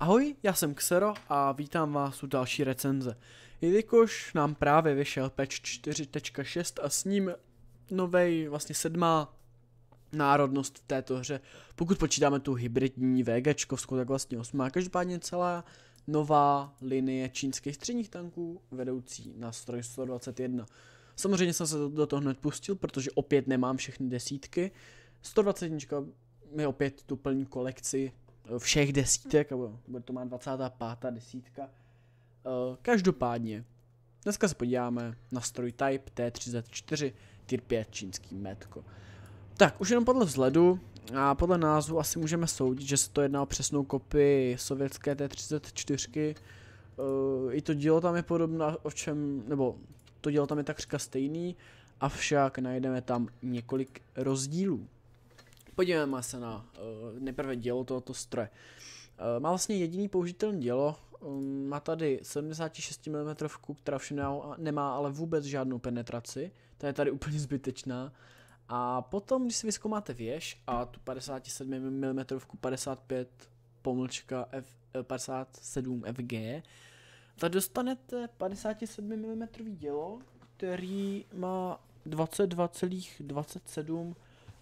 Ahoj, já jsem Xero a vítám vás u další recenze. Jelikož nám právě vyšel patch 4.6 a s ním novej, vlastně sedmá národnost v této hře, pokud počítáme tu hybridní VGčkovskou, tak vlastně osmá, každopádně celá nová linie čínských středních tanků vedoucí na stroj 121. Samozřejmě jsem se do toho hned pustil, protože opět nemám všechny desítky. 121 mi opět tu plní kolekci všech desítek, bude to má 25. desítka. Eh, každopádně, dneska se podíváme na stroj Type T34 Tier 5 čínský metko. Tak, už jenom podle vzhledu a podle názvu asi můžeme soudit, že se to jedná o přesnou kopii sovětské T34. Eh, I to dílo tam je podobné, o čem, nebo to dílo tam je takřka stejný, avšak najdeme tam několik rozdílů. Podíváme se na uh, nejprve dělo tohoto stroje. Uh, má vlastně jediný použitelný dělo, um, má tady 76 mm, která všem nemá ale vůbec žádnou penetraci, ta je tady úplně zbytečná. A potom, když si vyzkoumáte věž a tu 57 mm 55 pomlčka F, 57 eh, FG, tak dostanete 57 mm dělo, který má 22,27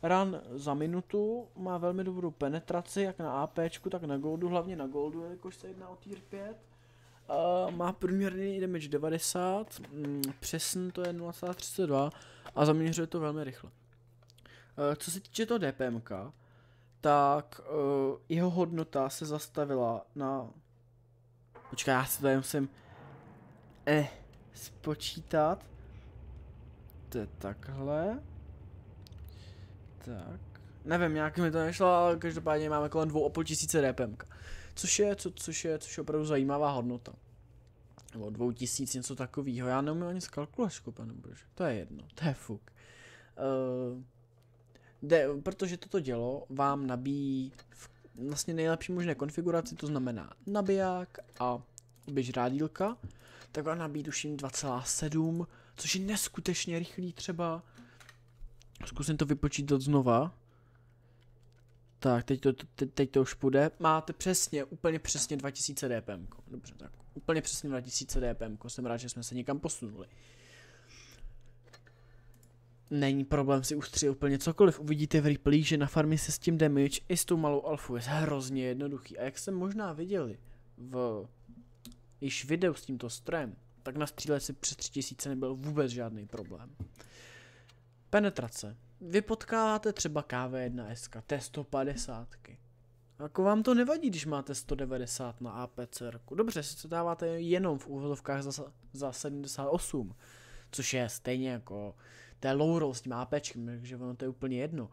ran za minutu, má velmi dobrou penetraci, jak na AP, tak na goldu, hlavně na goldu, jakož se jedná o tier 5. Uh, eh, má průměrný damage 90, mm, přesně to je 0,32 a zaměřuje to velmi rychle. Uh, co se týče toho DPM, tak uh, jeho hodnota se zastavila na... Počkej, já si tady musím... Eh, spočítat. To je takhle. Tak. Nevím, nějak mi to nešlo, ale každopádně máme kolem 2,5 tisíce DPM. Což je, co, což je, což je opravdu zajímavá hodnota. Nebo 2000, něco takového. Já neumím ani s kalkulačkou, pane bože. To je jedno, to je fuk. Uh, de, protože toto dělo vám nabíjí v vlastně nejlepší možné konfiguraci, to znamená nabiják a běžrádílka, tak vám nabíjí tuším 2,7, což je neskutečně rychlý třeba Zkusím to vypočítat znova. Tak, teď to, teď teď to už půjde. Máte přesně, úplně přesně 2000 dpm. Dobře, tak úplně přesně 2000 dpm. Jsem rád, že jsme se někam posunuli. Není problém si ustřít úplně cokoliv. Uvidíte v replay, že na farmě se s tím damage i s tou malou alfu je hrozně jednoduchý. A jak jste možná viděli v již videu s tímto strojem, tak na střílet si přes 3000 nebyl vůbec žádný problém. Penetrace. Vy potkáváte třeba KV1S, T150. Jako vám to nevadí, když máte 190 na APCR. Dobře, si to dáváte jenom v úvodovkách za, za 78, což je stejně jako té low roll s tím APčkem, takže ono to je úplně jedno.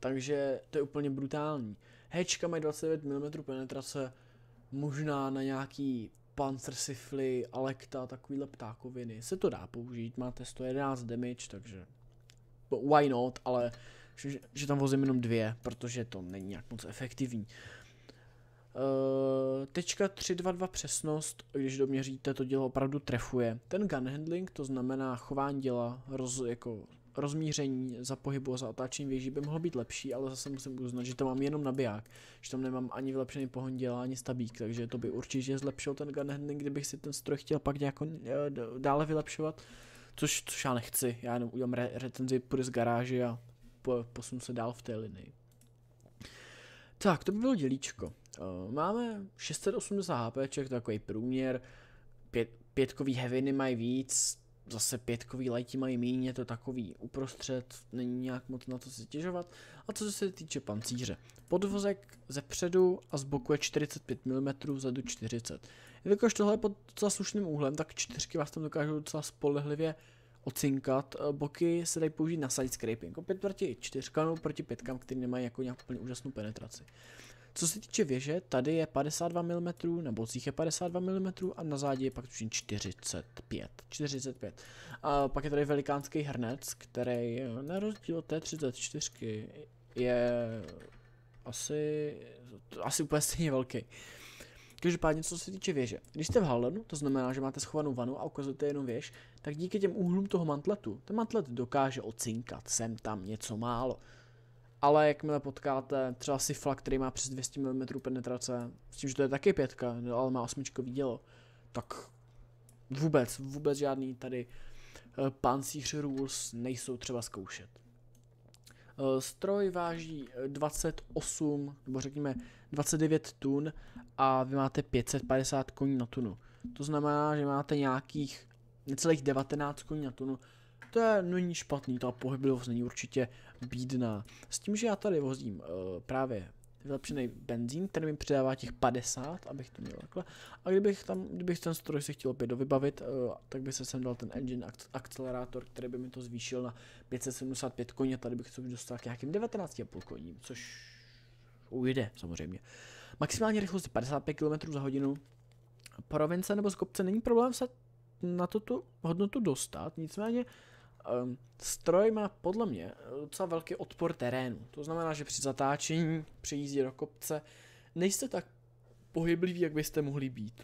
Takže to je úplně brutální. Hečka mají 29 mm penetrace, možná na nějaký Panzer Sifly, Alekta, takovýhle ptákoviny. Se to dá použít, máte 111 damage, takže why not, ale že, že tam vozím jenom dvě, protože to není nějak moc efektivní. Uh, tečka 322 přesnost, když doměříte, to dělo opravdu trefuje. Ten gun handling, to znamená chování děla, roz, jako rozmíření za pohybu a za otáčení věží by mohlo být lepší, ale zase musím uznat, že to mám jenom nabiják, že tam nemám ani vylepšený pohon dělá, ani stabík, takže to by určitě zlepšilo ten handling, kdybych si ten stroj chtěl pak nějak eh, dále vylepšovat, což, což já nechci, já jenom udělám re- retenzi, půjdu z garáže a po, posunu se dál v té linii. Tak, to by bylo dělíčko. Eh, máme 680 HP, takový průměr, pět, pětkový heaviny mají víc, zase pětkový lighty mají míně je to takový uprostřed, není nějak moc na to se těžovat. A co se týče pancíře, podvozek ze předu a z boku je 45 mm, zadu 40. Jelikož tohle je pod docela slušným úhlem, tak čtyřky vás tam dokážou docela spolehlivě ocinkat. E, boky se dají použít na side scraping. Opět proti čtyřkám proti pětkám, které nemají jako nějak úplně úžasnou penetraci. Co se týče věže, tady je 52 mm, na bocích je 52 mm a na zádi je pak tuším 45. 45. A pak je tady velikánský hrnec, který na rozdíl od té 34 je asi, asi úplně stejně velký. Každopádně, co se týče věže, když jste v Hallenu, to znamená, že máte schovanou vanu a ukazujete jenom věž, tak díky těm úhlům toho mantletu, ten mantlet dokáže ocinkat sem tam něco málo ale jakmile potkáte třeba Sifla, který má přes 200 mm penetrace, s tím, že to je taky pětka, ale má osmičkový dělo, tak vůbec, vůbec žádný tady eh, pancíř rules nejsou třeba zkoušet. Eh, stroj váží 28, nebo řekněme 29 tun a vy máte 550 koní na tunu. To znamená, že máte nějakých necelých 19 koní na tunu. To je, no, není špatný, ta pohyblivost není určitě bídná. S tím, že já tady vozím uh, právě vylepšený benzín, který mi přidává těch 50, abych to měl takhle. A kdybych, tam, kdybych ten stroj se chtěl opět dovybavit, uh, eh, tak by se sem dal ten engine akcelerátor, který by mi to zvýšil na 575 koní a tady bych to dostal k nějakým 19,5 koním, což ujde samozřejmě. Maximální rychlost je 55 km za hodinu. Province nebo z kopce není problém se na tuto hodnotu dostat, nicméně Um, stroj má podle mě eh, docela velký odpor terénu. To znamená, že při zatáčení, při jízdě do kopce, nejste tak pohybliví, jak byste mohli být.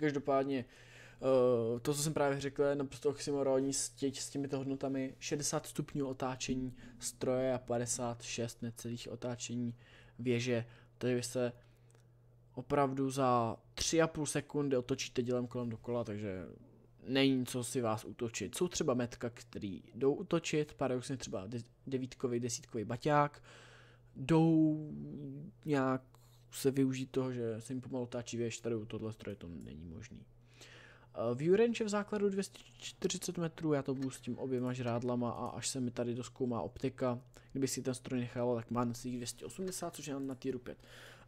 Každopádně uh, to, co jsem právě řekl, je naprosto oxymoronní stěť s těmito hodnotami 60 stupňů otáčení stroje a 56 necelých otáčení věže. Takže vy se opravdu za 3,5 sekundy otočíte dělem kolem dokola, takže není co si vás útočit. Jsou třeba metka, který jdou útočit, paradoxně třeba devítkový, desítkový baťák, jdou nějak se využít toho, že se jim pomalu táčí věž, tady u tohle stroje to není možný. Eh, View range je v základu 240 metrů, já to budu s tím oběma žrádlama a až se mi tady doskoumá optika, kdyby si ten stroj nechal, tak má na 280, což je na týru 5.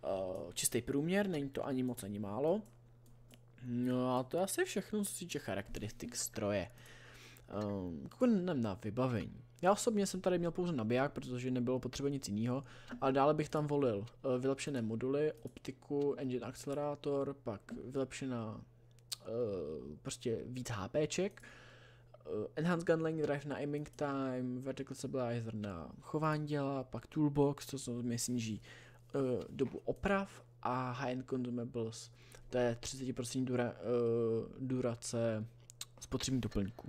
Eh, čistý průměr, není to ani moc, ani málo. No a to je asi všechno, co se týče charakteristik stroje. Um, ehm, kouknem na vybavení. Já osobně jsem tady měl pouze nabiják, protože nebylo potřeba nic jiného, ale dále bych tam volil uh, vylepšené moduly, optiku, engine accelerator, pak vylepšená uh, prostě víc HPček, uh, eh, Enhanced Gunling Drive na aiming time, Vertical Stabilizer na chování děla, pak Toolbox, to jsou myslím, uh, dobu oprav a High End Consumables té 30% dura, uh, durace spotřební doplňků.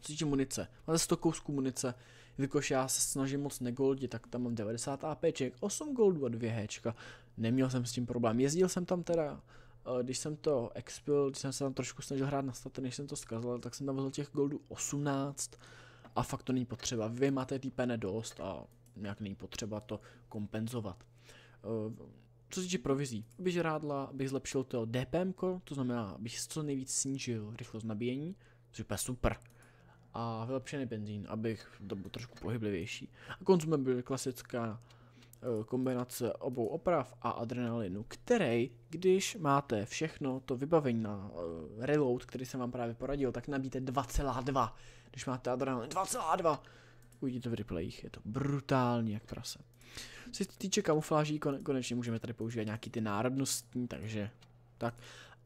Co týče munice, máte 100 kousků munice, jelikož já se snažím moc negoldit, tak tam mám 90 AP, 8 goldů a 2 Hčka. Neměl jsem s tím problém. Jezdil jsem tam teda, eh, když jsem to expil, když jsem se tam trošku snažil hrát na staty, než jsem to zkazil, tak jsem tam vzal těch goldů 18 a fakt to není potřeba. Vy máte týpene dost a nějak není potřeba to kompenzovat. Eh, co se týče provizí, abych rádla, abych zlepšil to DPM, to znamená, abych co nejvíc snížil rychlost nabíjení, což je super. A vylepšený benzín, abych to byl trošku pohyblivější. A konzumem byl klasická eh, kombinace obou oprav a adrenalinu, který, když máte všechno to vybavení na eh, reload, který jsem vám právě poradil, tak nabíte 2,2. Když máte adrenalin 2,2, uvidíte v replayích, je to brutální jak prase. Co se týče kamufláží, konečně můžeme tady používat nějaký ty národnostní, takže tak.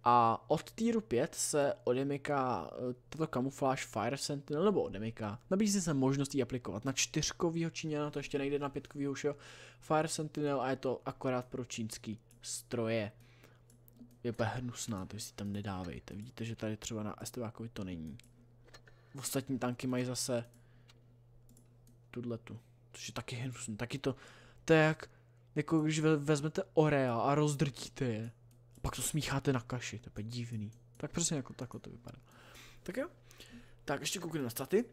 A od týru 5 se odemyká eh, tato kamufláž Fire Sentinel, nebo odemyká. Nabízí se možnost ji aplikovat na čtyřkovýho Číňana, to ještě nejde na pětkovýho jo, Fire Sentinel a je to akorát pro čínský stroje. Je úplně hnusná, to si tam nedávejte. Vidíte, že tady třeba na STVákovi jako to není. Ostatní tanky mají zase tuhletu. Což je taky hnusný, taky to, to je jak, jako když vezmete orea a rozdrtíte je. Pak to smícháte na kaši, to je divný. Tak přesně jako takhle to vypadá. Tak jo. Tak ještě koukneme na staty.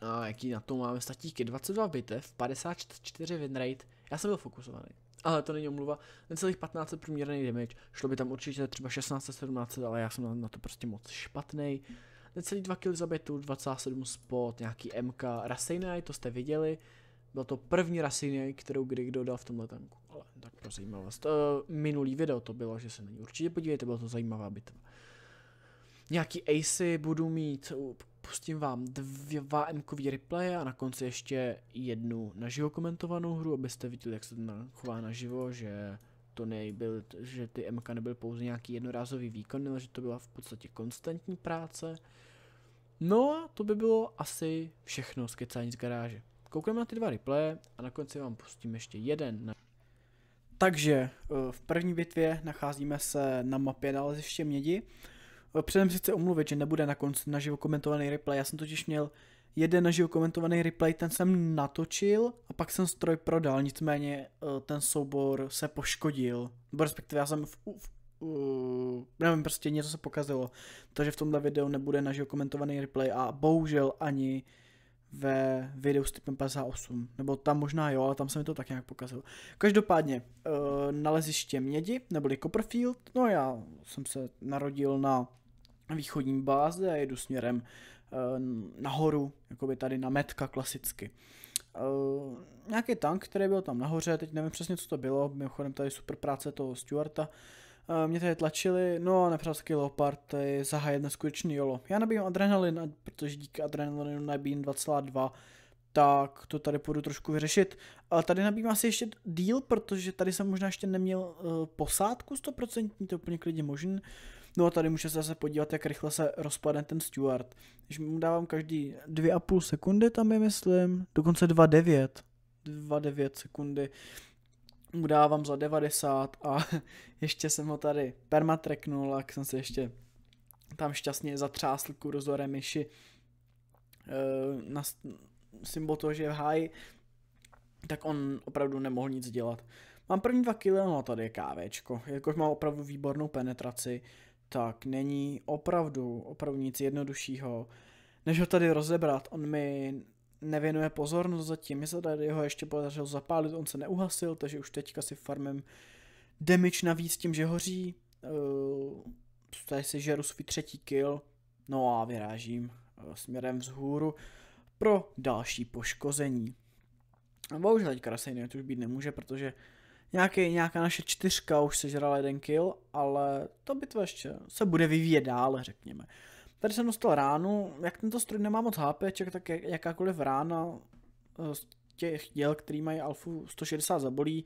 A jaký na to máme statíky? 22 bitev, 54 winrate. Já jsem byl fokusovaný. Ale to není omluva. Necelých 15 průměrný damage. Šlo by tam určitě třeba 16-17, ale já jsem na, na to prostě moc špatný necelý 2 kg za bětu, 27 spot, nějaký MK, Rasinaj, to jste viděli, byl to první Rasinaj, kterou kdy kdo dal v tomhle tanku, ale tak pro zajímavost, uh, minulý video to bylo, že se na ní určitě podívejte, byla to zajímavá bitva. Nějaký acey budu mít, pustím vám dva m replay a na konci ještě jednu naživo komentovanou hru, abyste viděli, jak se to chová naživo, že to nebyl, že ty MK nebyl pouze nějaký jednorázový výkon, ale že to byla v podstatě konstantní práce. No a to by bylo asi všechno z kecání z garáže. Koukneme na ty dva replaye a na konci vám pustím ještě jeden. Na... Takže eh, v první bitvě nacházíme se na mapě naleziště mědi. Eh, předem si omluvit, že nebude na konci naživo komentovaný replay, já jsem totiž měl jeden naživo komentovaný replay, ten jsem natočil a pak jsem stroj prodal, nicméně eh, ten soubor se poškodil. Nebo respektive já jsem v, v Uh, nevím, prostě něco se pokazilo. Takže v tomhle videu nebude naživo komentovaný replay a bohužel ani ve videu s typem 58. Nebo tam možná jo, ale tam se mi to tak nějak pokazilo. Každopádně, uh, naleziště mědi, neboli Copperfield, no já jsem se narodil na východní báze a jedu směrem Ehm, nahoru, jako by tady na metka klasicky. Ehm, nějaký tank, který byl tam nahoře, teď nevím přesně, co to bylo, mimochodem tady super práce toho Stuarta, ehm, mě tady tlačili, no a nepřátelský Leopard je zahájet neskutečný jolo. Já nabíjím adrenalin, protože díky adrenalinu nabíjím 2,2, tak to tady půjdu trošku vyřešit. Ale tady nabíjím asi ještě díl, protože tady jsem možná ještě neměl uh, posádku 100%, to je úplně klidně možný. Uh, No a tady můžete zase podívat, jak rychle se rozpadne ten Stewart. Když mu dávám každý 2,5 sekundy, tam je myslím, dokonce 2,9. 2,9 sekundy mu dávám za 90 a ještě jsem ho tady permatreknul, a jsem se ještě tam šťastně zatřásl kurzorem myši eh, na symbol toho, že je v háji, tak on opravdu nemohl nic dělat. Mám první dva kilo, no tady je kávečko, jakož má opravdu výbornou penetraci tak není opravdu, opravdu nic jednoduššího, než ho tady rozebrat. On mi nevěnuje pozornost zatím, mi se tady ho ještě podařilo zapálit, on se neuhasil, takže už teďka si farmem demič navíc tím, že hoří. Uh, tady si žeru svůj třetí kill, no a vyrážím uh, směrem vzhůru pro další poškození. Bohužel teď to už být nemůže, protože nějaký, nějaká naše čtyřka už sežrala jeden kill, ale to bitva ještě se bude vyvíjet dále, řekněme. Tady jsem dostal ránu, jak tento stroj nemá moc HP, tak jakákoliv rána eh, z těch děl, který mají alfu 160 zabolí.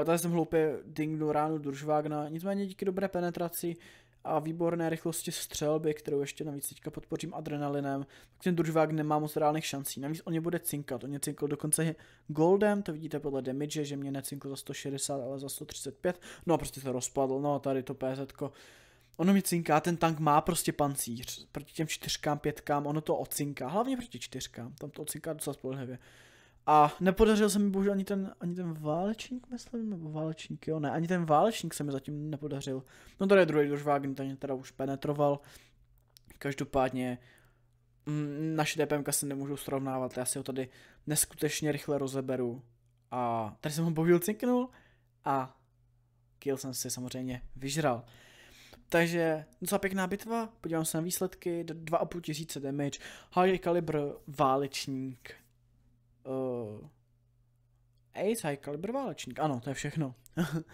Eh, tady jsem hloupě dingnul ránu Duržvágna, nicméně díky dobré penetraci a výborné rychlosti střelby, kterou ještě navíc teďka podpořím adrenalinem, tak ten družvák nemá moc reálných šancí. Navíc on je bude cinkat, on je cinkl dokonce goldem, to vidíte podle damage, že mě necinkl za 160, ale za 135, no a prostě se rozpadl, no a tady to PZ. -ko. Ono mě cinká, ten tank má prostě pancíř, proti těm čtyřkám, pětkám, ono to ocinká, hlavně proti čtyřkám, tam to ocinká docela spolehlivě. A nepodařil se mi bohužel ani ten, ani ten válečník, myslím, nebo válečník, jo, ne, ani ten válečník se mi zatím nepodařil. No to je druhý Dožvágn, ten teda už penetroval. Každopádně mm, m, naše DPMka se nemůžou srovnávat, já si ho tady neskutečně rychle rozeberu. A tady jsem ho bohužel cinknul a kill jsem si samozřejmě vyžral. Takže docela pěkná bitva, podívám se na výsledky, 2,5 tisíce damage, high caliber válečník, Ace, High Caliber válečník, ano, to je všechno.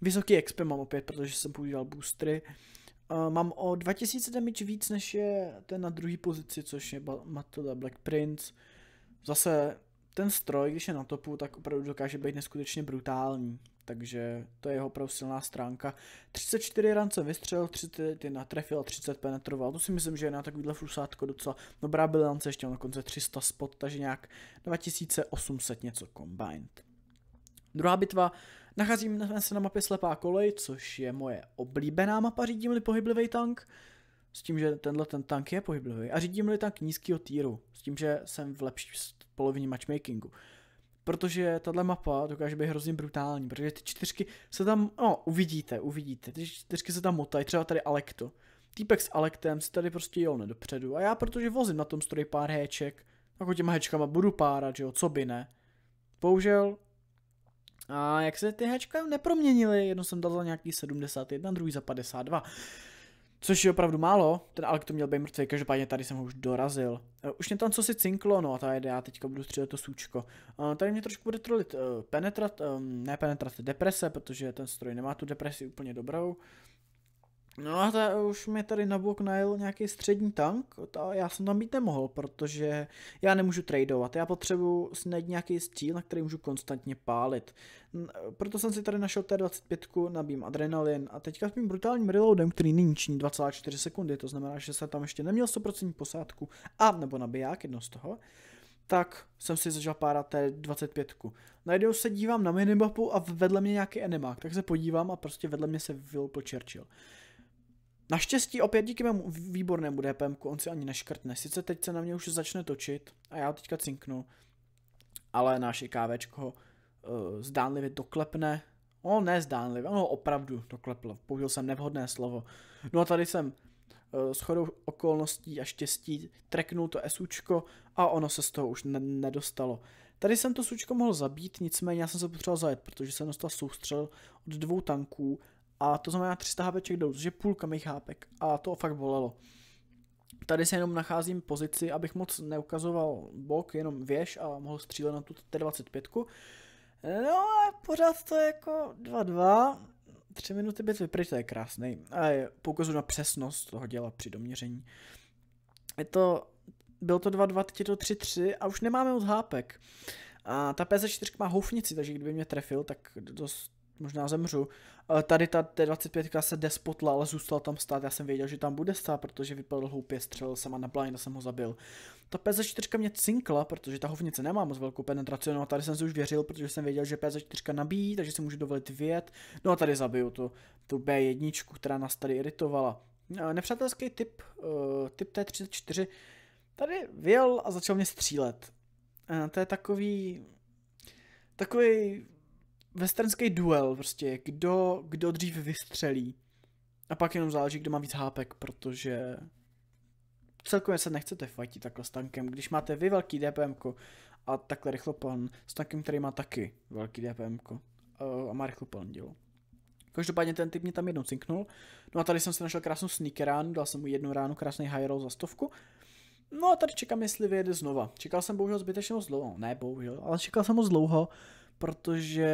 Vysoký XP mám opět, protože jsem používal boostry. Uh, mám o 2000 damage víc, než je ten na druhé pozici, což je Matilda Black Prince. Zase ten stroj, když je na topu, tak opravdu dokáže být neskutečně brutální. Takže to je jeho opravdu silná stránka. 34 ran jsem vystřelil, je natrefil a 30 penetroval. To si myslím, že je na takovýhle flusátko docela dobrá bilance, ještě na dokonce 300 spot, takže nějak 2800 něco combined. Druhá bitva, nacházíme se na mapě Slepá kolej, což je moje oblíbená mapa, řídím-li pohyblivý tank, s tím, že tenhle ten tank je pohyblivý a řídím-li tank nízkého týru, s tím, že jsem v lepší polovině matchmakingu. Protože tahle mapa dokáže být hrozně brutální, protože ty čtyřky se tam, no uvidíte, uvidíte, ty čtyřky se tam motají, třeba tady Alekto. Týpek s Alektem si tady prostě jel nedopředu a já protože vozím na tom stroji pár héček, jako těma hečkama budu párat, že jo, co by ne. Bohužel a jak se ty Hčka neproměnily, jedno jsem dal za nějaký 71, druhý za 52. Což je opravdu málo, ten Alek to měl být mrtvý, každopádně tady jsem ho už dorazil. E, už mě tam co si cinklo, no a ta já teďka budu střílet to sůčko. Tady mě trošku bude trolit e, penetrat, e, ne penetrat, deprese, protože ten stroj nemá tu depresi úplně dobrou. No a ta, už mi tady na bok najel nějaký střední tank, ta, já jsem tam být nemohl, protože já nemůžu tradovat, já potřebuji snad nějaký stíl, na který můžu konstantně pálit. Proto jsem si tady našel T25, nabím adrenalin a teďka s mým brutálním reloadem, který nyní činí 2,4 sekundy, to znamená, že jsem tam ještě neměl 100% posádku a nebo nabiják, jedno z toho, tak jsem si začal párat T25. Najednou se dívám na minimapu a vedle mě nějaký enemák, tak se podívám a prostě vedle mě se vylpl Churchill. Naštěstí opět díky mému výbornému DPM, on si ani neškrtne. Sice teď se na mě už začne točit a já ho teďka cinknu, ale náš IKV ho uh, zdánlivě doklepne. O, no, ne zdánlivě, on ho opravdu doklepl. Použil jsem nevhodné slovo. No a tady jsem uh, eh, shodou okolností a štěstí treknul to SUčko a ono se z toho už ne- nedostalo. Tady jsem to sučko mohl zabít, nicméně já jsem se potřeboval zajet, protože jsem dostal soustřel od dvou tanků a to znamená 300 HP dolů, což je půlka mých hápek a to fakt bolelo. Tady se jenom nacházím pozici, abych moc neukazoval bok, jenom věž a mohl střílet na tu T25. No a pořád to je jako 2-2, 3 minuty bitvy vypryč, to je krásný. A je, poukazu na přesnost toho děla při doměření. Je to, bylo to 2-2, teď je to 3-3 a už nemáme moc hápek. A ta PS4 má houfnici, takže kdyby mě trefil, tak dost možná zemřu. Eh, tady ta T25 se despotla, ale zůstal tam stát. Já jsem věděl, že tam bude stát, protože vypadl hloupě, střelil jsem a na blind a jsem ho zabil. Ta PZ4 mě cinkla, protože ta hovnice nemá moc velkou penetraci, no a tady jsem si už věřil, protože jsem věděl, že PZ4 nabíjí, takže si můžu dovolit vět. No a tady zabiju tu, tu B1, která nás tady iritovala. Eh, nepřátelský typ, uh, typ T34, tady vyjel a začal mě střílet. Uh, to je takový, takový westernský duel, prostě kdo, kdo dřív vystřelí. A pak jenom záleží, kdo má víc hápek, protože celkově se nechcete fajtit takhle s tankem. Když máte vy velký DPM a takhle rychloplan s tankem, který má taky velký DPM eh, a má rychloplan dílo. Každopádně ten typ mě tam jednou cinknul. No a tady jsem si našel krásnou sneaker ránu, dal jsem mu jednu ránu, krásný high roll za stovku. No a tady čekám, jestli vyjede znova. Čekal jsem bohužel zbytečně moc dlouho, ne bohužel, ale čekal jsem moc dlouho protože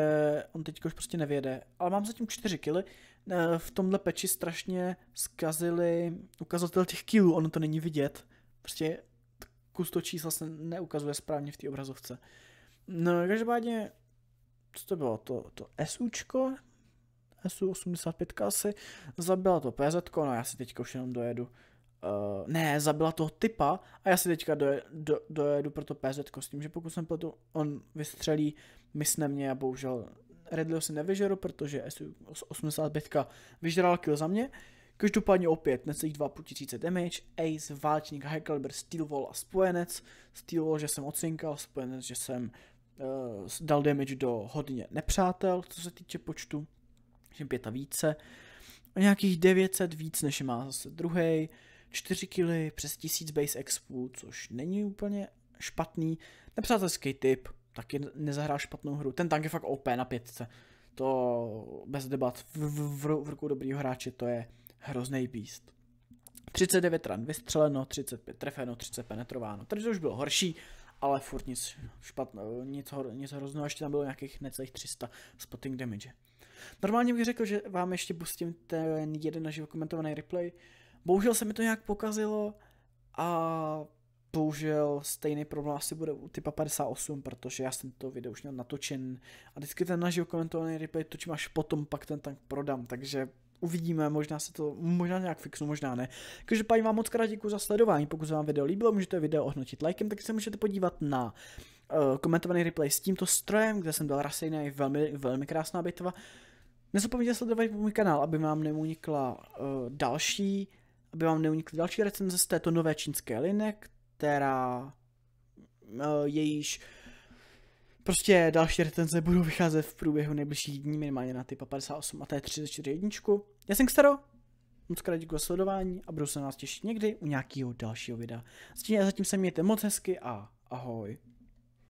on teď už prostě nevěde. Ale mám zatím 4 kily. Eh, v tomhle peči strašně zkazili ukazatel těch kilů, ono to není vidět. Prostě kus to čísla se neukazuje správně v té obrazovce. No, každopádně, co to bylo? To, to SUčko, SU85 asi, zabila to PZ, no já si teďka už jenom dojedu. Uh, ne, zabila toho typa a já si teďka doje, do, dojedu pro to PZ s tím, že pokud jsem pletu, on vystřelí, mysne mě a bohužel Redlio si nevyžeru, protože S85 vyžral kill za mě. Každopádně opět necelých 2,5 tisíce damage, Ace, Válčník, High Caliber, Steelwall a Spojenec. Steelwall, že jsem ocinkal, Spojenec, že jsem uh, dal damage do hodně nepřátel, co se týče počtu, že pět a více. O nějakých 900 víc, než má zase druhý. 4 kg přes 1000 base expu, což není úplně špatný. Nepřátelský typ, taky nezahrál špatnou hru. Ten tank je fakt OP na pětce. To bez debat v, v, v, v ruku dobrýho hráče to je hrozný beast. 39 ran vystřeleno, 35 trefeno, 30 penetrováno. Takže to už bylo horší, ale furt nic špatného, nic, hor, nic hrozného, ještě tam bylo nějakých necelých 300 spotting damage. Normálně bych řekl, že vám ještě pustím ten jeden naživo komentovaný replay, Bohužel se mi to nějak pokazilo a bohužel stejný problém asi bude u typa 58, protože já jsem to video už měl natočen a vždycky ten naživo komentovaný replay točím až potom, pak ten tank prodám, takže uvidíme, možná se to, možná nějak fixnu, možná ne. Každopádně vám moc krát děkuji za sledování, pokud se vám video líbilo, můžete video ohnotit likem, taky se můžete podívat na uh, komentovaný replay s tímto strojem, kde jsem dal rasejný, velmi, velmi krásná bitva. Nezapomeňte sledovat můj kanál, aby vám neunikla uh, další aby vám neunikly další recenze z této nové čínské linie, která eh, jejíž prostě další recenze budou vycházet v průběhu nejbližších dní, minimálně na typa 58 a té 34 jedničku. Já jsem staro? moc krát děkuji za sledování a budu se na vás těšit někdy u nějakého dalšího videa. Zatím, zatím se mějte moc hezky a ahoj.